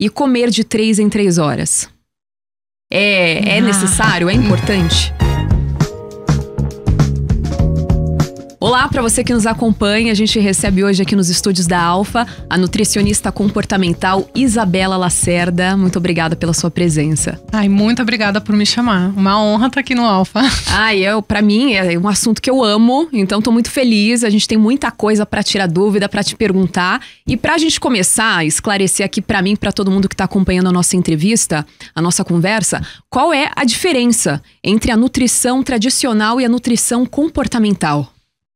e comer de três em três horas. É, é ah. necessário? É importante? Olá para você que nos acompanha. A gente recebe hoje aqui nos estúdios da Alfa a nutricionista comportamental Isabela Lacerda. Muito obrigada pela sua presença. Ai, muito obrigada por me chamar. Uma honra estar aqui no Alfa. Ai, eu para mim é um assunto que eu amo, então tô muito feliz. A gente tem muita coisa para tirar dúvida, para te perguntar e para a gente começar a esclarecer aqui para mim, para todo mundo que está acompanhando a nossa entrevista, a nossa conversa, qual é a diferença entre a nutrição tradicional e a nutrição comportamental?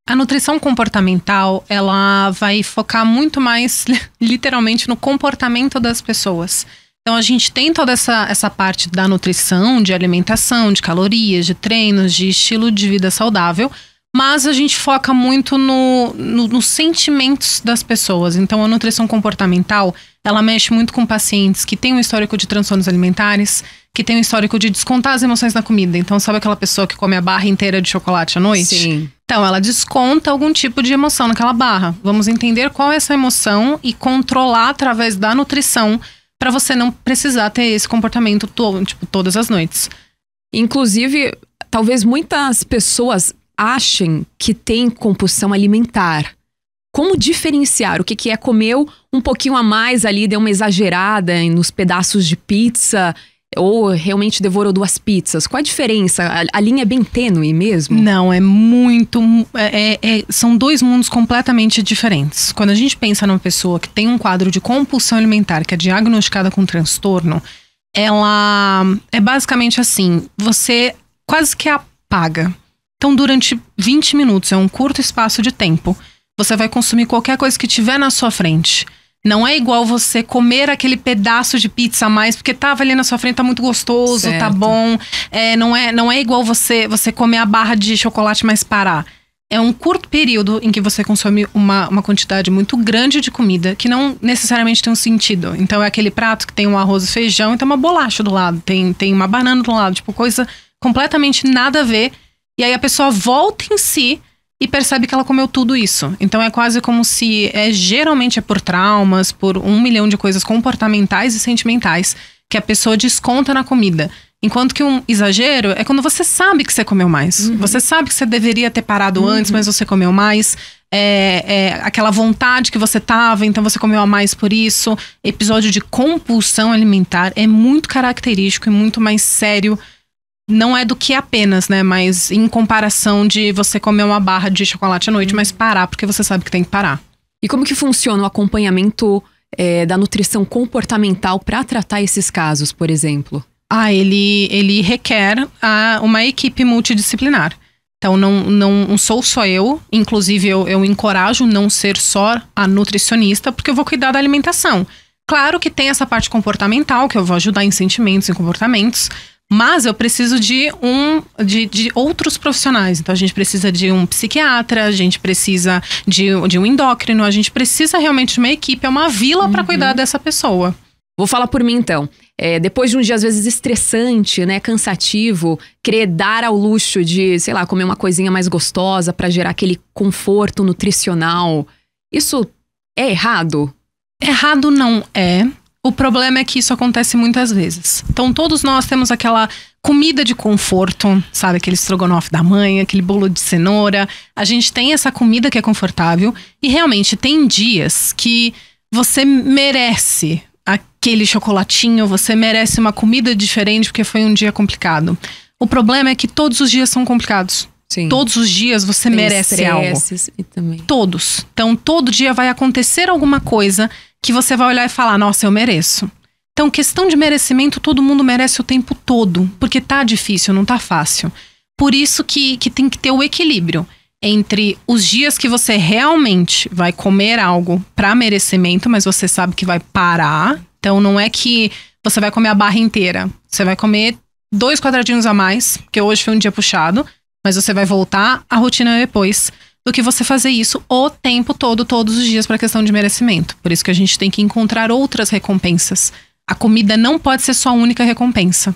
A nutrição comportamental, ela vai focar muito mais literalmente no comportamento das pessoas. Então a gente tem toda essa, essa parte da nutrição, de alimentação, de calorias, de treinos, de estilo de vida saudável, mas a gente foca muito no, no, nos sentimentos das pessoas. Então a nutrição comportamental, ela mexe muito com pacientes que têm um histórico de transtornos alimentares, que têm um histórico de descontar as emoções na comida. Então, sabe aquela pessoa que come a barra inteira de chocolate à noite? Sim. Então, ela desconta algum tipo de emoção naquela barra. Vamos entender qual é essa emoção e controlar através da nutrição para você não precisar ter esse comportamento tipo, todas as noites. Inclusive, talvez muitas pessoas achem que tem compulsão alimentar. Como diferenciar o que, que é comeu um pouquinho a mais ali, deu uma exagerada nos pedaços de pizza ou realmente devorou duas pizzas? Qual a diferença? A, a linha é bem tênue mesmo? Não, é muito. É, é, é, são dois mundos completamente diferentes. Quando a gente pensa numa pessoa que tem um quadro de compulsão alimentar, que é diagnosticada com transtorno, ela é basicamente assim: você quase que apaga. Então, durante 20 minutos, é um curto espaço de tempo, você vai consumir qualquer coisa que tiver na sua frente. Não é igual você comer aquele pedaço de pizza a mais, porque tava ali na sua frente, tá muito gostoso, tá certo. tá bom. É, não, é, não é igual você, você comer a barra de chocolate mais parar é um curto período em que você consome uma, uma quantidade muito grande de comida que não necessariamente tem um sentido. Então é aquele prato que tem um arroz e feijão e então, tem uma bolacha do lado, tem, tem uma banana do lado, tipo, coisa completamente nada a ver. E aí a pessoa volta em si e percebe que ela comeu tudo isso. Então é quase como se é geralmente é por traumas, por um milhão de coisas comportamentais e sentimentais que a pessoa desconta na comida. Enquanto que um exagero é quando você sabe que você comeu mais. Uhum. Você sabe que você deveria ter parado uhum. antes, mas você comeu mais. É, é, aquela vontade que você tava, então você comeu a mais por isso. Episódio de compulsão alimentar é muito característico e muito mais sério não é do que apenas, né? Mas em comparação de você comer uma barra de chocolate à noite, mas parar, porque você sabe que tem que parar. E como que funciona o acompanhamento é, da nutrição comportamental para tratar esses casos, por exemplo? Ah, ele, ele requer a, uma equipe multidisciplinar. Então, não, não sou só eu. Inclusive, eu, eu encorajo não ser só a nutricionista, porque eu vou cuidar da alimentação. Claro que tem essa parte comportamental, que eu vou ajudar em sentimentos e comportamentos, mas eu preciso de um de, de outros profissionais. Então a gente precisa de um psiquiatra, a gente precisa de, de um endócrino, a gente precisa realmente de uma equipe, é uma vila uhum. para cuidar dessa pessoa. Vou falar por mim então. É, depois de um dia às vezes estressante, né, cansativo, querer dar ao luxo de, sei lá, comer uma coisinha mais gostosa para gerar aquele conforto nutricional, isso é errado? Errado não é, o problema é que isso acontece muitas vezes. Então, todos nós temos aquela comida de conforto, sabe? Aquele estrogonofe da mãe, aquele bolo de cenoura. A gente tem essa comida que é confortável. E realmente, tem dias que você merece aquele chocolatinho, você merece uma comida diferente porque foi um dia complicado. O problema é que todos os dias são complicados. Sim. Todos os dias você tem merece algo. E também. Todos. Então, todo dia vai acontecer alguma coisa que você vai olhar e falar: nossa, eu mereço. Então, questão de merecimento, todo mundo merece o tempo todo, porque tá difícil, não tá fácil. Por isso que, que tem que ter o equilíbrio entre os dias que você realmente vai comer algo para merecimento, mas você sabe que vai parar. Então, não é que você vai comer a barra inteira. Você vai comer dois quadradinhos a mais, porque hoje foi um dia puxado, mas você vai voltar à rotina depois do que você fazer isso o tempo todo, todos os dias, para questão de merecimento. Por isso que a gente tem que encontrar outras recompensas. A comida não pode ser só a única recompensa.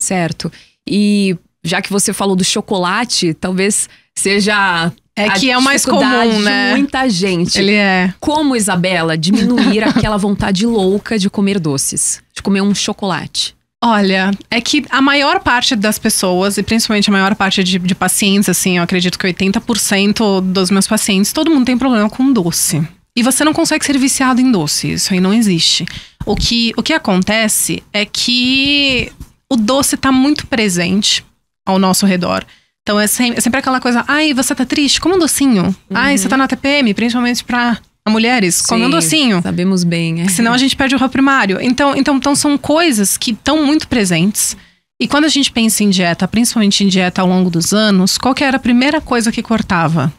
Certo. E já que você falou do chocolate, talvez seja é que é o mais comum, né? De muita gente. Ele é. Como Isabela diminuir aquela vontade louca de comer doces, de comer um chocolate? Olha, é que a maior parte das pessoas, e principalmente a maior parte de, de pacientes, assim, eu acredito que 80% dos meus pacientes, todo mundo tem problema com doce. E você não consegue ser viciado em doce, isso aí não existe. O que, o que acontece é que o doce está muito presente ao nosso redor. Então é sempre, é sempre, aquela coisa, ai, você tá triste? Como um docinho. Uhum. Ai, você tá uhum. na TPM, principalmente pra mulheres, Sim, comendo docinho. Sabemos bem, é. Senão a gente perde o rol primário. Então, então, então são coisas que estão muito presentes. E quando a gente pensa em dieta, principalmente em dieta ao longo dos anos, qual que era a primeira coisa que cortava?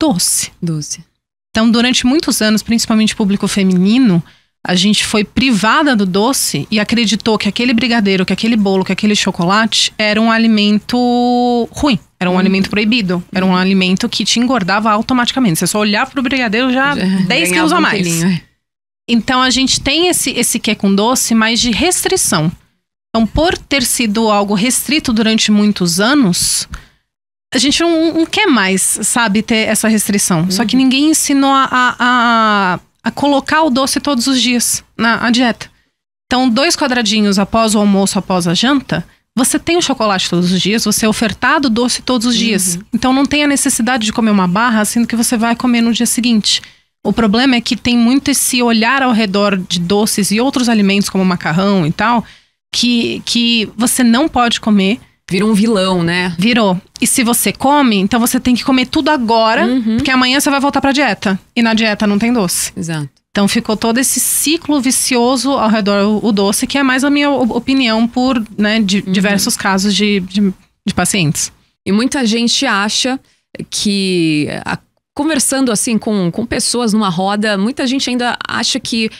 Doce. Doce. Então, durante muitos anos, principalmente público feminino, a gente foi privada do doce e acreditou que aquele brigadeiro, que aquele bolo, que aquele chocolate era um alimento ruim. Era um hum. alimento proibido. Era um alimento que te engordava automaticamente. Você só olhava pro brigadeiro já, já 10 quilos a mais. Um é. Então a gente tem esse, esse que é com doce, mas de restrição. Então, por ter sido algo restrito durante muitos anos, a gente não, não quer mais, sabe, ter essa restrição. Uhum. Só que uhum. ninguém ensinou a, a, a, colocar o doce todos os dias na dieta. Então, dois quadradinhos após o almoço, após a janta, você tem o chocolate todos os dias, você é ofertado doce todos os uhum. dias. Então não tem a necessidade de comer uma barra, sendo que você vai comer no dia seguinte. O problema é que tem muito esse olhar ao redor de doces e outros alimentos, como macarrão e tal, que, que você não pode comer. Virou um vilão, né? Virou. E se você come, então você tem que comer tudo agora, uhum. porque amanhã você vai voltar pra dieta. E na dieta não tem doce. Exato. Então ficou todo esse ciclo vicioso ao redor do doce, que é mais a minha opinião por né, de, uhum. diversos casos de, de, de pacientes. E muita gente acha que a, conversando assim com, com pessoas numa roda, muita gente ainda acha que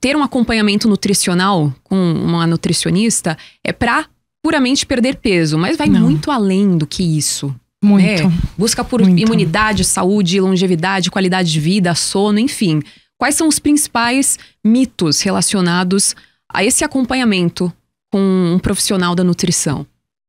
ter um acompanhamento nutricional com uma nutricionista é para puramente perder peso, mas vai Não. muito além do que isso. Muito. Né? Busca por muito. imunidade, saúde, longevidade, qualidade de vida, sono, enfim. Quais são os principais mitos relacionados a esse acompanhamento com um profissional da nutrição?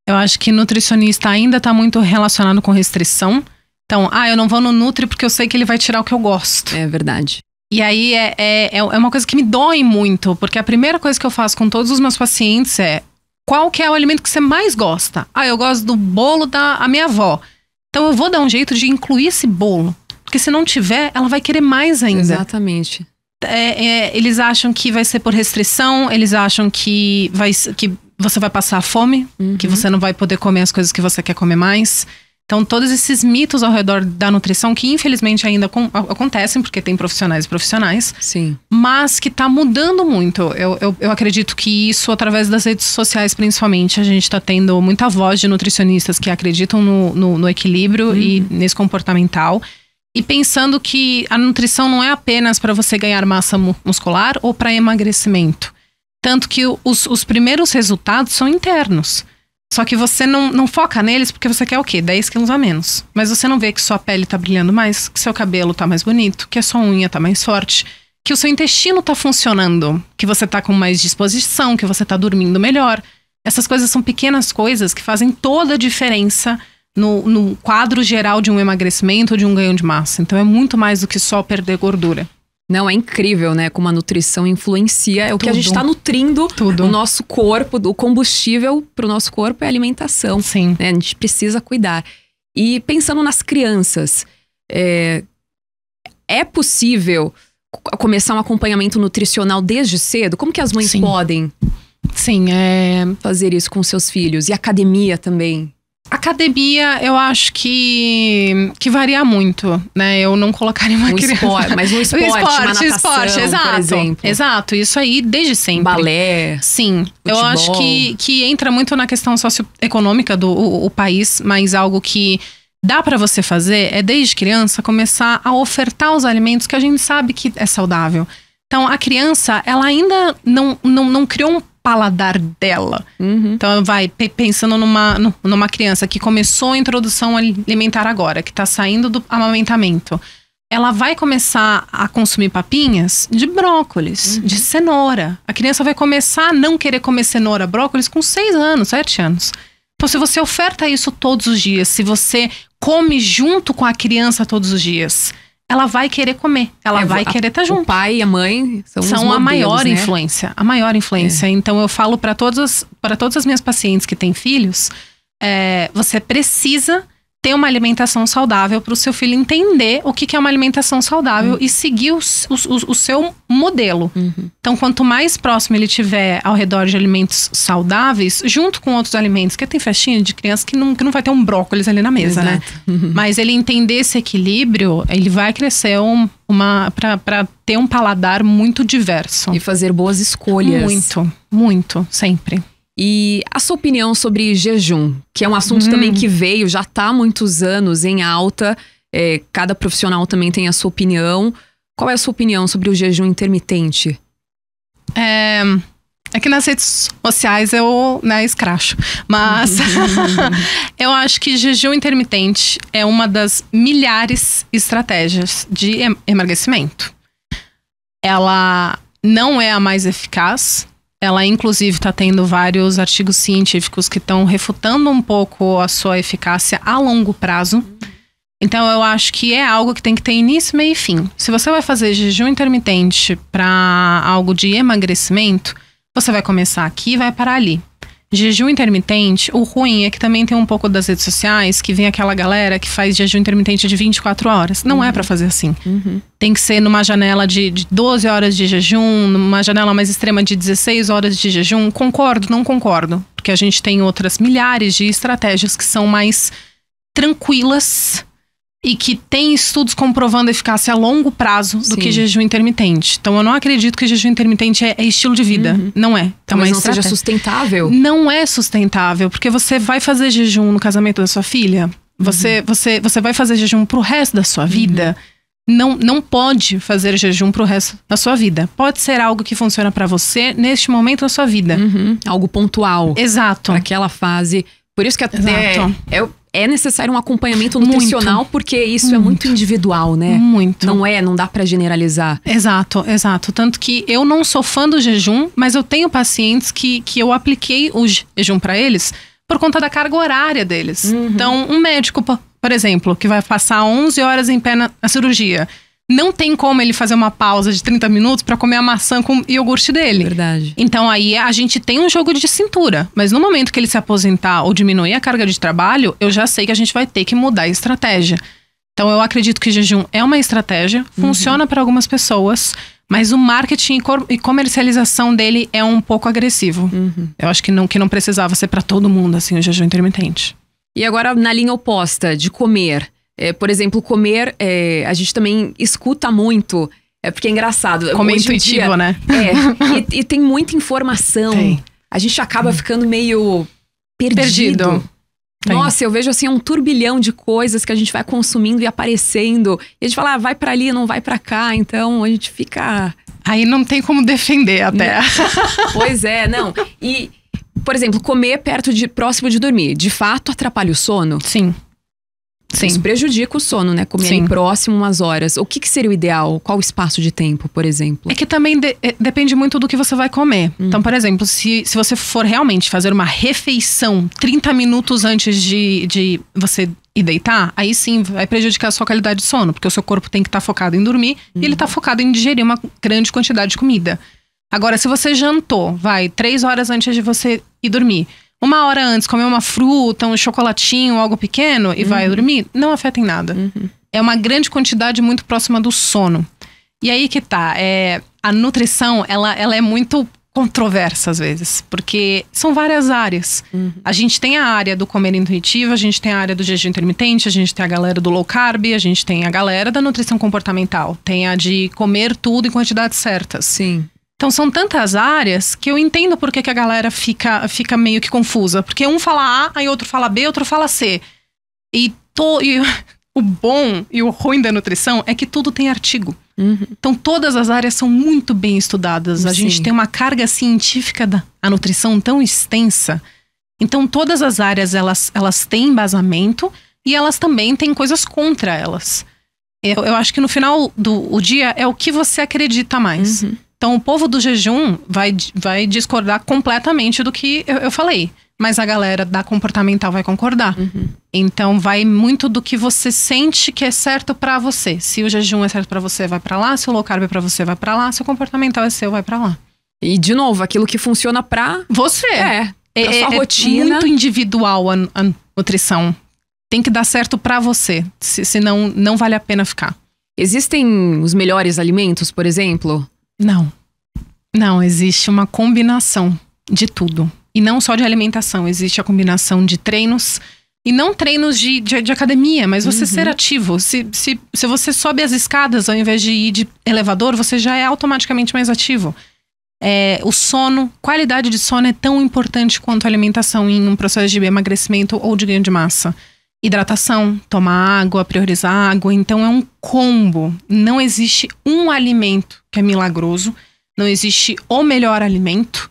Eu acho que nutricionista ainda está muito relacionado com restrição. Então, ah, eu não vou no Nutri porque eu sei que ele vai tirar o que eu gosto. É verdade. E aí é, é, é, é uma coisa que me dói muito, porque a primeira coisa que eu faço com todos os meus pacientes é qual que é o alimento que você mais gosta? Ah, eu gosto do bolo da minha avó. Então eu vou dar um jeito de incluir esse bolo. Porque se não tiver, ela vai querer mais ainda. Exatamente. É, é, eles acham que vai ser por restrição, eles acham que, vai, que você vai passar fome, uhum. que você não vai poder comer as coisas que você quer comer mais. Então, todos esses mitos ao redor da nutrição, que infelizmente ainda acontecem, porque tem profissionais e profissionais, Sim. mas que está mudando muito. Eu, eu, eu, acredito que isso, através das redes sociais principalmente, a gente está tendo muita voz de nutricionistas que acreditam no, no, no equilíbrio uhum. e nesse comportamental e pensando que a nutrição não é apenas para você ganhar massa muscular ou para emagrecimento. Tanto que os, os, primeiros resultados são internos. Só que você não, não foca neles porque você quer o quê? 10 quilos a menos. Mas você não vê que sua pele tá brilhando mais, que seu cabelo tá mais bonito, que a sua unha tá mais forte, que o seu intestino tá funcionando, que você tá com mais disposição, que você tá dormindo melhor. Essas coisas são pequenas coisas que fazem toda a diferença no, no quadro geral de um emagrecimento ou de um ganho de massa. Então é muito mais do que só perder gordura. Não, é incrível, né? Como a nutrição influencia. É Tudo. o que a gente está nutrindo Tudo. o nosso corpo, o combustível para o nosso corpo é a alimentação. Sim. Né? A gente precisa cuidar. E pensando nas crianças, é, é possível começar um acompanhamento nutricional desde cedo? Como que as mães Sim. podem? Sim, é... Fazer isso com seus filhos. E academia também. Academia, eu acho que, que varia muito, né? Eu não colocaria uma o criança... Esporte, mas um esporte, esporte, natação, esporte exato. Exato, isso aí desde sempre. Balé. Sim. Futebol. Eu acho que, que entra muito na questão socioeconômica do o, o país, mas algo que dá para você fazer é, desde criança, começar a ofertar os alimentos que a gente sabe que é saudável. Então, a criança, ela ainda não, não, não criou um paladar dela. Uhum. Então, vai pensando numa, numa criança que começou a introdução alimentar agora, que está saindo do amamentamento. Ela vai começar a consumir papinhas de brócolis, uhum. de cenoura. A criança vai começar a não querer comer cenoura, brócolis com 6 anos, 7 anos. Então, se você oferta isso todos os dias, se você come junto com a criança todos os dias, ela vai querer comer, ela é, vai a, querer estar tá junto. O pai e a mãe são, são modelos, a maior né? influência, a maior influência. É. Então eu falo para todas para todas as minhas pacientes que têm filhos, é, você precisa ter uma alimentação saudável, para o seu filho entender o que, que é uma alimentação saudável uhum. e seguir o, o, o seu modelo. Uhum. Então, quanto mais próximo ele tiver ao redor de alimentos saudáveis, junto com outros alimentos, que tem festinha de criança que não, que não vai ter um brócolis ali na mesa, né? Exato. né? Uhum. Mas ele entender esse equilíbrio, ele vai crescer um, uma para ter um paladar muito diverso e fazer boas escolhas. Muito, muito, sempre. E a sua opinião sobre jejum, que é um assunto também hum. que veio, já está há muitos anos em alta, é, cada profissional também tem a sua opinião. Qual é a sua opinião sobre o jejum intermitente? É, é que nas redes sociais eu né, escracho. Mas eu acho que jejum intermitente é uma das milhares estratégias de emagrecimento. Ela não é a mais eficaz, ela, inclusive, está tendo vários artigos científicos que estão refutando um pouco a sua eficácia a longo prazo. Então, eu acho que é algo que tem que ter início, meio e fim. Se você vai fazer jejum intermitente para algo de emagrecimento, você vai começar aqui e vai parar ali. Jejum intermitente, o ruim é que também tem um pouco das redes sociais que vem aquela galera que faz jejum intermitente de 24 horas. Não é uhum. é para fazer assim. Uhum. Tem que ser numa janela de, de 12 horas de jejum, numa janela mais extrema de 16 horas de jejum. Concordo, não concordo. Porque a gente tem outras milhares de estratégias que são mais tranquilas e que tem estudos comprovando eficácia a longo prazo do Sim. que jejum intermitente. Então eu não acredito que jejum intermitente é, é estilo de vida, uhum. não é. Então, Mas é não seja sustentável. Não é sustentável, porque você vai fazer jejum no casamento da sua filha, uhum. você uhum. você você vai fazer jejum pro resto da sua vida. Uhum. Não, não pode fazer jejum pro resto da sua vida. Pode ser algo que funciona para você neste momento da sua vida. Uhum. Algo pontual. Exato. aquela fase por isso que até é, é, é, necessário um acompanhamento nutricional, muito. porque isso é muito. é muito individual, né? Muito. Não é, não dá para generalizar. Exato, exato. Tanto que eu não sou fã do jejum, mas eu tenho pacientes que, que eu apliquei o jejum para eles por conta da carga horária deles. Uhum. Então, um médico, por exemplo, que vai passar 11 horas em pé na cirurgia não tem como ele fazer uma pausa de 30 minutos para comer a maçã com iogurte dele. Verdade. Então aí a gente tem um jogo de cintura, mas no momento que ele se aposentar ou diminuir a carga de trabalho, eu já sei que a gente vai ter que mudar a estratégia. Então eu acredito que jejum é uma estratégia, uhum. funciona uhum. para algumas pessoas, mas o marketing e comercialização dele é um pouco agressivo. Uhum. Eu acho que não que não precisava ser para todo mundo assim o jejum intermitente. E agora na linha oposta de comer, é, por exemplo, comer, é, a gente também escuta muito. É porque é engraçado. Como é intuitivo, dia, né? É. e, e, tem muita informação. Tem. A gente acaba hum. ficando meio perdido. perdido. Nossa, eu vejo assim um turbilhão de coisas que a gente vai consumindo e aparecendo. E a gente fala, ah, vai para ali, não vai para cá. Então a gente fica. Aí não tem como defender né? até. pois é, não. E, por exemplo, comer perto de próximo de dormir, de fato atrapalha o sono? Sim. Sim. Isso prejudica o sono, né? Comer Sim. próximo umas horas. O que, que, seria o ideal? Qual o espaço de tempo, por exemplo? É que também de é, depende muito do que você vai comer. Hum. Então, por exemplo, se, se você for realmente fazer uma refeição 30 minutos antes de, de você ir deitar, aí sim vai prejudicar a sua qualidade de sono, porque o seu corpo tem que estar tá focado em dormir e ele está hum. focado em digerir uma grande quantidade de comida. Agora, se você jantou, vai, três horas antes de você ir dormir, uma hora antes comer uma fruta, um chocolatinho, algo pequeno e uhum. vai dormir, não afeta em nada. Uhum. É uma grande quantidade muito próxima do sono. E aí que tá, é, a nutrição, ela, ela é muito controversa às vezes, porque são várias áreas. Uhum. A gente tem a área do comer intuitivo, a gente tem a área do jejum intermitente, a gente tem a galera do low carb, a gente tem a galera da nutrição comportamental, tem a de comer tudo em quantidades certas. Sim. Então são tantas áreas que eu entendo por que, a galera fica, fica meio que confusa. Porque um fala A, aí outro fala B, outro fala C. E, to, e o bom e o ruim da nutrição é que tudo tem artigo. Uhum. Então todas as áreas são muito bem estudadas. A Sim. gente tem uma carga científica da a nutrição tão extensa. Então todas as áreas elas, elas têm embasamento e elas também têm coisas contra elas. Eu, eu acho que no final do dia é o que você acredita mais. Uhum. Então, o povo do jejum vai, vai discordar completamente do que eu, eu falei. Mas a galera da comportamental vai concordar. Uhum. Então, vai muito do que você sente que é certo para você. Se o jejum é certo para você, vai para lá. Se o low carb é pra você, vai para lá. Se o comportamental é seu, vai para lá. E, de novo, aquilo que funciona pra você. É. É, é, sua é rotina. É muito individual a, a nutrição. Tem que dar certo para você. Se, senão, não vale a pena ficar. Existem os melhores alimentos, por exemplo? Não. Não, existe uma combinação de tudo. E não só de alimentação, existe a combinação de treinos. E não treinos de, de, de academia, mas você uhum. ser ativo. Se, se, se você sobe as escadas ao invés de ir de elevador, você já é automaticamente mais ativo. É, o sono, qualidade de sono é tão importante quanto a alimentação em um processo de emagrecimento ou de ganho de massa. Hidratação, tomar água, priorizar água. Então é um combo. Não existe um alimento que é milagroso. Não existe o melhor alimento.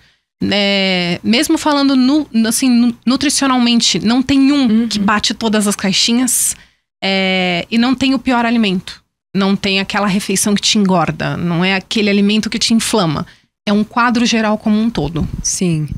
É, mesmo falando nu, assim, nutricionalmente, não tem um uhum. que bate todas as caixinhas é, e não tem o pior alimento. Não tem aquela refeição que te engorda, não é aquele alimento que te inflama. É um quadro geral como um todo. Sim.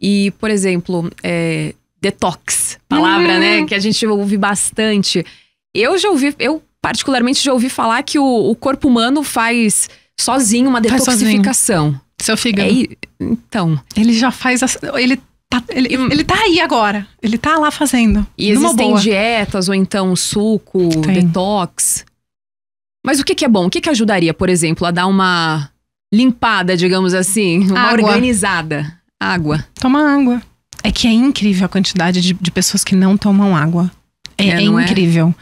E, por exemplo, é, detox, palavra, né, uhum. né, que a gente ouve bastante. Eu já ouvi, eu particularmente já ouvi falar que o, o corpo humano faz sozinho uma detoxificação. Sozinho. Seu fígado. É, então. Ele já faz. ele Tá, ele, ele tá aí agora. Ele tá lá fazendo. E existem boa. dietas ou então suco, Tem. detox. Mas o que, que é bom? O que, que ajudaria, por exemplo, a dar uma limpada, digamos assim? Uma água. organizada? Água. Toma água. É que é incrível a quantidade de, de pessoas que não tomam água. É, é, é incrível.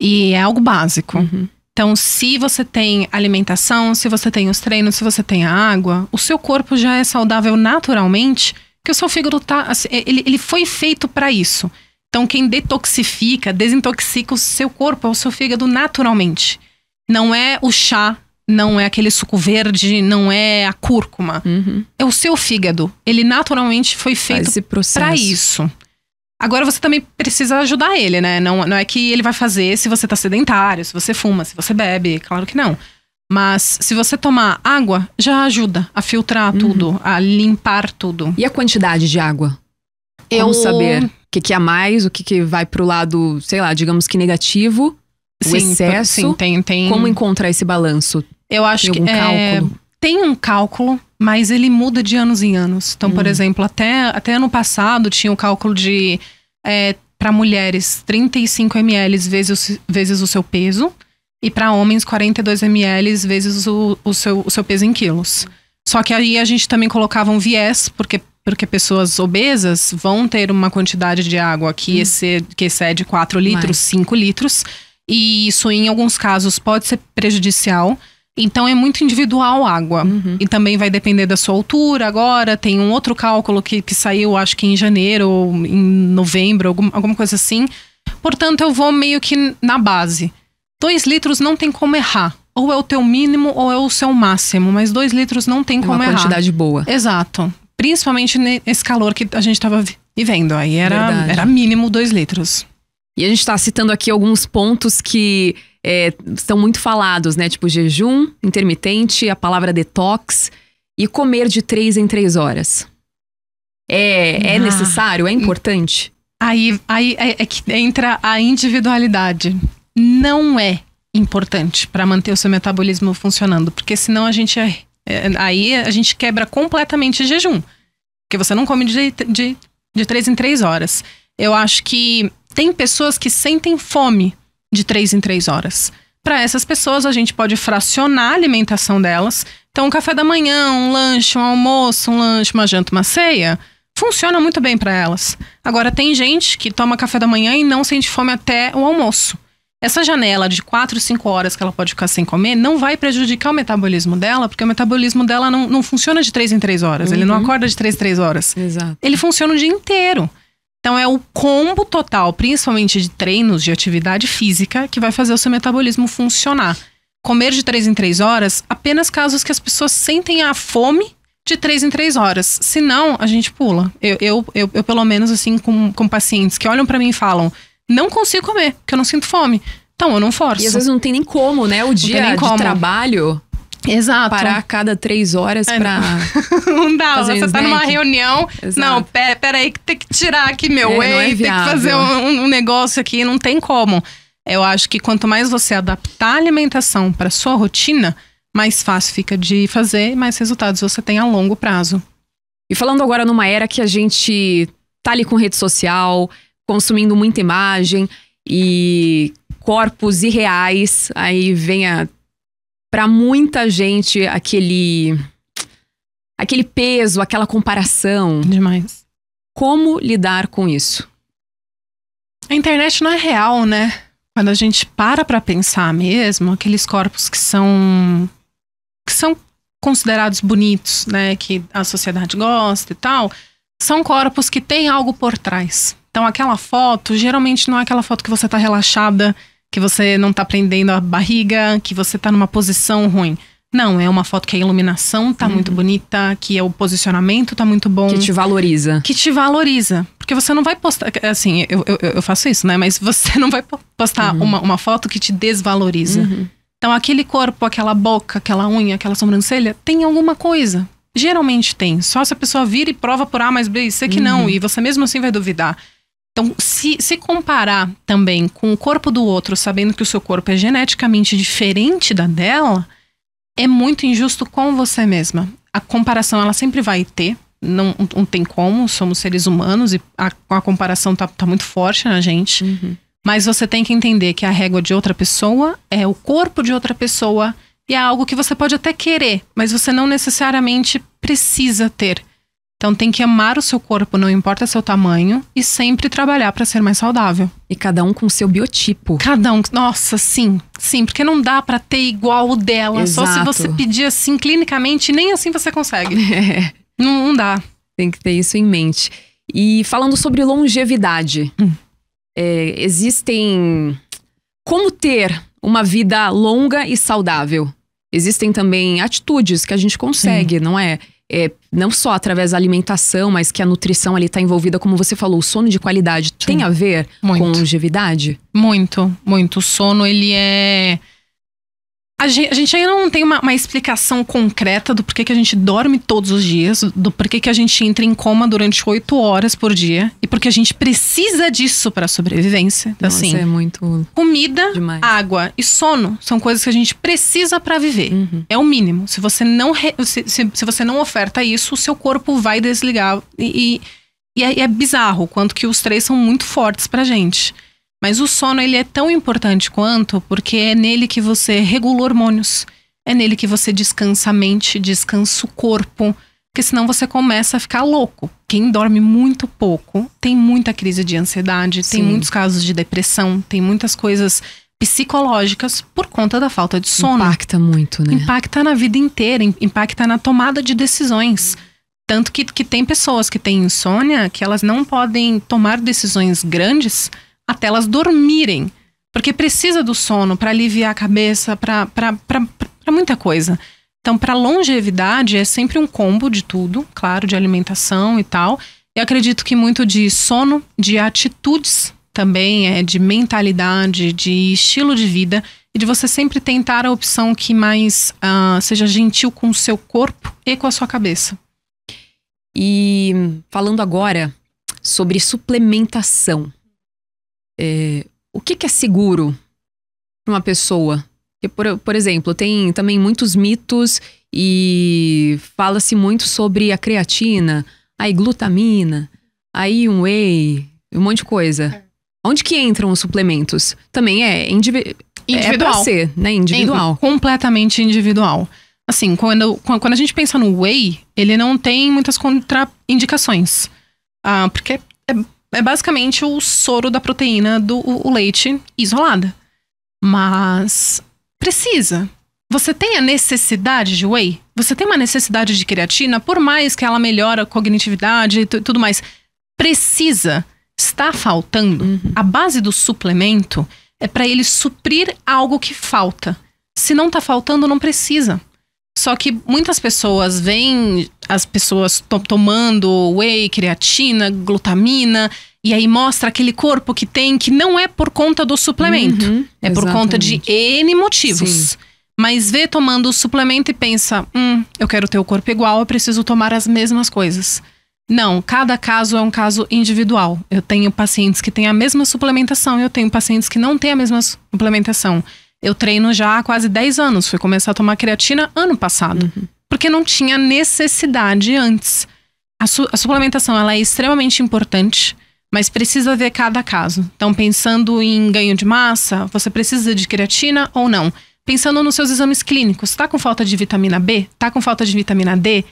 É? E é algo básico. Uhum. Então, se você tem alimentação, se você tem os treinos, se você tem a água, o seu corpo já é saudável naturalmente, que o seu fígado tá, assim, ele, ele foi feito para isso. Então, quem detoxifica, desintoxica o seu corpo, é o seu fígado naturalmente. Não é o chá, não é aquele suco verde, não é a cúrcuma. Uhum. É o seu fígado. Ele naturalmente foi feito para isso. Agora você também precisa ajudar ele, né? Não, não é que ele vai fazer se você tá sedentário, se você fuma, se você bebe, claro que não. Mas se você tomar água, já ajuda a filtrar uhum. tudo, a limpar tudo. E a quantidade de água? Eu Como saber o que, que é mais, o que, que vai pro lado, sei lá, digamos que negativo, sim, o excesso. Sim, tem, tem. Como encontrar esse balanço? Eu acho tem que é, tem um cálculo, mas ele muda de anos em anos. Então, hum. por exemplo, até, até ano passado tinha o um cálculo de é, para mulheres 35 ml vezes, vezes o seu peso e para homens 42 ml vezes o, o, seu, o seu peso em quilos. Só que aí a gente também colocava um viés, porque, porque pessoas obesas vão ter uma quantidade de água que, hum. excede, que excede 4 litros, Mais. 5 litros. E isso, em alguns casos, pode ser prejudicial então é muito individual água. Uhum. E também vai depender da sua altura agora. Tem um outro cálculo que, que saiu, acho que em janeiro ou em novembro, algum, alguma coisa assim. Portanto, eu vou meio que na base. Dois litros não tem como errar. Ou é o teu mínimo ou é o seu máximo. Mas dois litros não tem é como errar. Uma quantidade boa. Exato. Principalmente nesse calor que a gente estava vivendo. Aí era, era mínimo dois litros. E a gente está citando aqui alguns pontos que é, são muito falados, né? Tipo jejum intermitente, a palavra detox e comer de três em três horas. É, é ah. é necessário? É importante? Aí, aí é, é que entra a individualidade. Não é importante para manter o seu metabolismo funcionando, porque senão a gente é, é, aí a gente quebra completamente jejum, porque você não come de, de, de três em três horas. Eu acho que tem pessoas que sentem fome de três em três horas. Para essas pessoas, a gente pode fracionar a alimentação delas. Então, um café da manhã, um lanche, um almoço, um lanche, uma janta, uma ceia, funciona muito bem para elas. Agora, tem gente que toma café da manhã e não sente fome até o almoço. Essa janela de 4, 5 horas que ela pode ficar sem comer não vai prejudicar o metabolismo dela, porque o metabolismo dela não, não funciona de 3 em 3 horas. Uhum. Ele não uhum. acorda de 3 em 3 horas. Exato. Ele funciona o dia inteiro. Então é o combo total, principalmente de treinos de atividade física, que vai fazer o seu metabolismo funcionar. Comer de 3 em 3 horas, apenas casos que as pessoas sentem a fome de 3 em 3 horas. Se não, a gente pula. Eu, eu, eu, eu pelo menos, assim, com, com pacientes que olham para mim e falam: não consigo comer, porque eu não sinto fome. Então, eu não forço. E às vezes não tem nem como, né? O dia de como. trabalho Exato. Parar a cada três horas é, pra. Não dá, fazer você snack. tá numa reunião. Exato. Não, pera, aí que tem que tirar aqui meu é, whey, é tem que fazer um, um, negócio aqui, não tem como. Eu acho que quanto mais você adaptar a alimentação para sua rotina, mais fácil fica de fazer, mais resultados você tem a longo prazo. E falando agora numa era que a gente tá ali com rede social, consumindo muita imagem e corpos irreais, aí vem a para muita gente aquele aquele peso, aquela comparação. Demais. Como lidar com isso? A internet não é real, né? Quando a gente para para pensar mesmo, aqueles corpos que são que são considerados bonitos, né, que a sociedade gosta e tal, são corpos que têm algo por trás. Então aquela foto, geralmente não é aquela foto que você tá relaxada que você não tá prendendo a barriga, que você tá numa posição ruim. Não, é uma foto que a iluminação tá uhum. muito bonita, que é o posicionamento tá muito bom. Que te valoriza. Que te valoriza. Porque você não vai postar. É, assim, eu, eu, eu faço isso, né? Mas você não vai postar uhum. uma, uma foto que te desvaloriza. Uhum. Então, aquele corpo, aquela boca, aquela unha, aquela sobrancelha, tem alguma coisa. Geralmente tem. Só se a pessoa vira e prova por A mais B, isso que uhum. não. E você mesmo assim vai duvidar. Então, se, se comparar também com o corpo do outro, sabendo que o seu corpo é geneticamente diferente da dela, é muito injusto com você mesma. A comparação ela sempre vai ter, não, não tem como, somos seres humanos e a, a comparação tá, tá, muito forte na gente. Uhum. Mas você tem que entender que a régua de outra pessoa é o corpo de outra pessoa e é algo que você pode até querer, mas você não necessariamente precisa ter. Então tem que amar o seu corpo, não importa seu tamanho, e sempre trabalhar para ser mais saudável. E cada um com seu biotipo. Cada um, nossa, sim, sim, porque não dá para ter igual o dela, Exato. só se você pedir assim clinicamente, nem assim você consegue. É. Não, não, dá. Tem que ter isso em mente. E falando sobre longevidade, hum. é, existem como ter uma vida longa e saudável. Existem também atitudes que a gente consegue, sim. não é? é, não só através da alimentação, mas que a nutrição ali está envolvida, como você falou, o sono de qualidade Sim. tem a ver muito. com longevidade? Muito, muito. O sono, ele é a gente, a gente, ainda não tem uma, uma, explicação concreta do porquê que a gente dorme todos os dias, do porquê que a gente entra em coma durante oito horas por dia e porque a gente precisa disso para sobrevivência. Então, Nossa, assim, é muito. Comida, demais. água e sono são coisas que a gente precisa para viver. Uhum. É o mínimo. Se você não re, se, se, se, você não oferta isso, o seu corpo vai desligar e, e, e é, é bizarro o quanto que os três são muito fortes pra gente. Mas o sono ele é tão importante quanto porque é nele que você regula hormônios, é nele que você descansa a mente, descansa o corpo, porque senão você começa a ficar louco. Quem dorme muito pouco tem muita crise de ansiedade, Sim. tem muitos casos de depressão, tem muitas coisas psicológicas por conta da falta de sono. Impacta muito, né? Impacta na vida inteira, impacta na tomada de decisões. Tanto que, que tem pessoas que têm insônia que elas não podem tomar decisões grandes até elas dormirem, porque precisa do sono para aliviar a cabeça, para muita coisa. Então, para longevidade é sempre um combo de tudo, claro, de alimentação e tal. Eu acredito que muito de sono, de atitudes também, é de mentalidade, de estilo de vida e de você sempre tentar a opção que mais uh, seja gentil com o seu corpo e com a sua cabeça. E falando agora sobre suplementação é, o que, que, é seguro para uma pessoa? Porque, por, por exemplo, tem também muitos mitos e fala-se muito sobre a creatina, a glutamina, aí um whey, um monte de coisa. É. Onde que entram os suplementos? Também é indivi individual. É pra ser, né? Individual. É completamente individual. Assim, quando, quando a gente pensa no whey, ele não tem muitas contraindicações. Ah, porque é é basicamente o soro da proteína do o, o leite isolada. Mas precisa. Você tem a necessidade de whey? Você tem uma necessidade de creatina, por mais que ela melhore a cognitividade e tudo mais. Precisa. Está faltando. Uhum. A base do suplemento é para ele suprir algo que falta. Se não está faltando, não precisa. Só que muitas pessoas veem as pessoas tomando whey, creatina, glutamina, e aí mostra aquele corpo que tem que não é por conta do suplemento, uhum, é por conta de N motivos. Sim. Mas vê tomando o suplemento e pensa: hum, eu quero ter o corpo igual, eu preciso tomar as mesmas coisas. Não, cada caso é um caso individual. Eu tenho pacientes que têm a mesma suplementação, e eu tenho pacientes que não têm a mesma suplementação. Eu treino já há quase 10 anos, fui começar a tomar creatina ano passado, uhum. porque não tinha necessidade antes. A, su a suplementação ela é extremamente importante, mas precisa ver cada caso. Então, pensando em ganho de massa, você precisa de creatina ou não? Pensando nos seus exames clínicos, está com falta de vitamina B? Está com falta de vitamina D?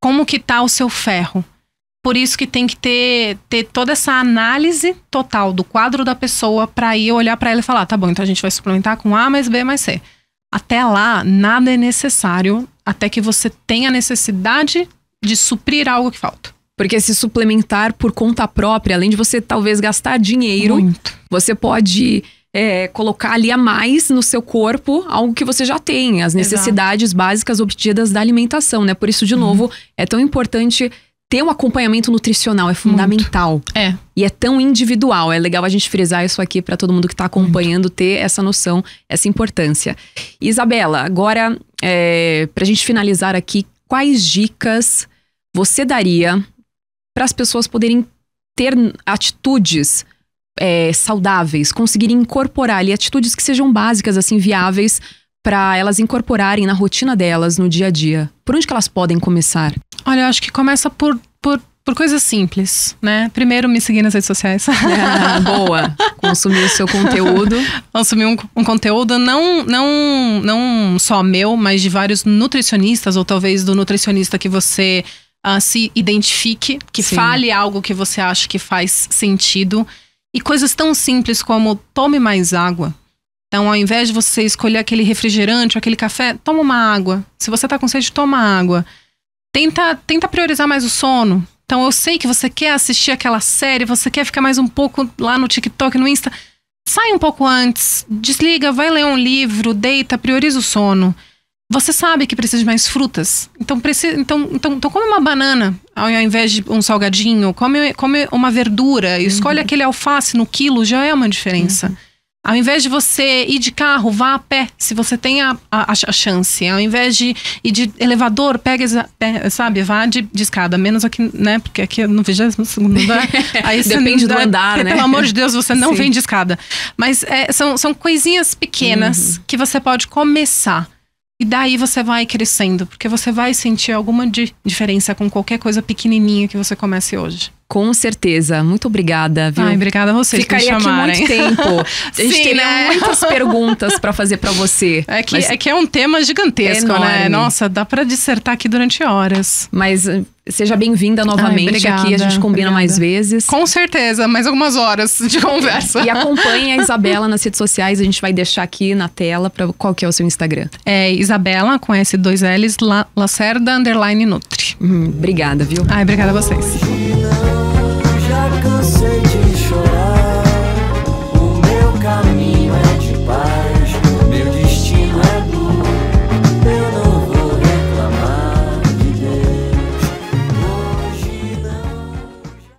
Como que tá o seu ferro? Por isso que tem que ter, ter toda essa análise total do quadro da pessoa para ir olhar para ela e falar, tá bom, então a gente vai suplementar com A mais B mais C. Até lá, nada é necessário até que você tenha necessidade de suprir algo que falta. Porque se suplementar por conta própria, além de você talvez gastar dinheiro, Muito. você pode é, colocar ali a mais no seu corpo algo que você já tem, as necessidades Exato. básicas obtidas da alimentação, né? Por isso, de uhum. novo, é tão importante ter um acompanhamento nutricional é fundamental. Muito. É. E é tão individual. É legal a gente frisar isso aqui para todo mundo que está acompanhando Muito. ter essa noção, essa importância. Isabela, agora, é, para a gente finalizar aqui, quais dicas você daria para as pessoas poderem ter atitudes é, saudáveis, conseguirem incorporar ali atitudes que sejam básicas, assim, viáveis para elas incorporarem na rotina delas, no dia a dia? Por onde que elas podem começar? Olha, eu acho que começa por, por por coisas simples, né? Primeiro, me seguir nas redes sociais. Ah, boa. Consumir o seu conteúdo. Consumir um, um, conteúdo não, não, não só meu, mas de vários nutricionistas, ou talvez do nutricionista que você uh, se identifique, que Sim. fale algo que você acha que faz sentido. E coisas tão simples como tome mais água. Então, ao invés de você escolher aquele refrigerante ou aquele café, toma uma água. Se você tá com sede, toma água. Tenta, tenta priorizar mais o sono. Então eu sei que você quer assistir aquela série, você quer ficar mais um pouco lá no TikTok, no Insta. Sai um pouco antes, desliga, vai ler um livro, deita, prioriza o sono. Você sabe que precisa de mais frutas. Então, precisa, então, então, então come uma banana ao invés de um salgadinho, come, come uma verdura, escolhe uhum. aquele alface no quilo, já é uma diferença. Uhum. Ao invés de você ir de carro, vá a pé, se você tem a, a, a chance. Ao invés de ir de elevador, pega sabe, vá de, de, escada. Menos aqui, né? Porque aqui é no 22 segundo andar. Aí Depende do andar, né? Pelo amor de Deus, você não Sim. vem de escada. Mas é, são, são coisinhas pequenas uhum. que você pode começar. E daí você vai crescendo, porque você vai sentir alguma di diferença com qualquer coisa pequenininha que você comece hoje. Com certeza. Muito obrigada, viu? Ai, obrigada a vocês Ficaria por me chamarem. muito tempo. A gente Sim, teria né? muitas perguntas para fazer para você. É que, é que é um tema gigantesco, né? Nossa, dá para dissertar aqui durante horas. Mas eh, seja bem-vinda novamente Ai, aqui. A gente combina obrigada. mais vezes. Com certeza, mais algumas horas de conversa. E acompanhe a Isabela nas redes sociais. A gente vai deixar aqui na tela para qual que é o seu Instagram. É Isabela com S2Ls Lacerda Underline Nutri. Hum, obrigada, viu? Ai, obrigada a vocês.